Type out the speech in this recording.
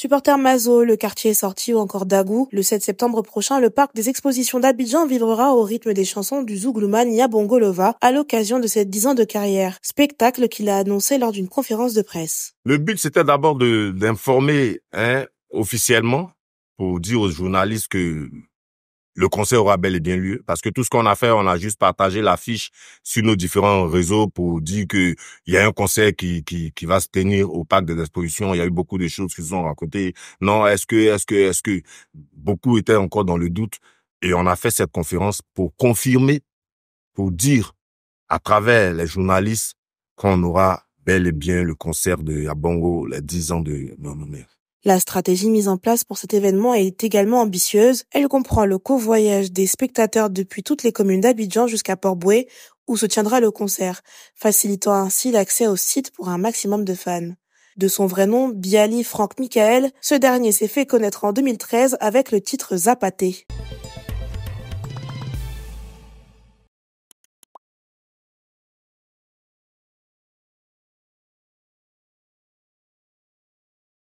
Supporters Mazo, le quartier est sorti ou encore Dagou, le 7 septembre prochain, le parc des expositions d'Abidjan vivra au rythme des chansons du Zouglouman Yabongolova à l'occasion de ses 10 ans de carrière, spectacle qu'il a annoncé lors d'une conférence de presse. Le but, c'était d'abord d'informer hein, officiellement pour dire aux journalistes que le concert aura bel et bien lieu parce que tout ce qu'on a fait, on a juste partagé l'affiche sur nos différents réseaux pour dire que il y a un concert qui, qui, qui va se tenir au parc des expositions. Il y a eu beaucoup de choses qui se sont racontées. Non, est-ce que, est-ce que, est-ce que beaucoup étaient encore dans le doute et on a fait cette conférence pour confirmer, pour dire à travers les journalistes qu'on aura bel et bien le concert de Yabongo, les 10 ans de mère. La stratégie mise en place pour cet événement est également ambitieuse. Elle comprend le co des spectateurs depuis toutes les communes d'Abidjan jusqu'à Port-Boué, où se tiendra le concert, facilitant ainsi l'accès au site pour un maximum de fans. De son vrai nom, Bialy Franck Michael, ce dernier s'est fait connaître en 2013 avec le titre Zapaté.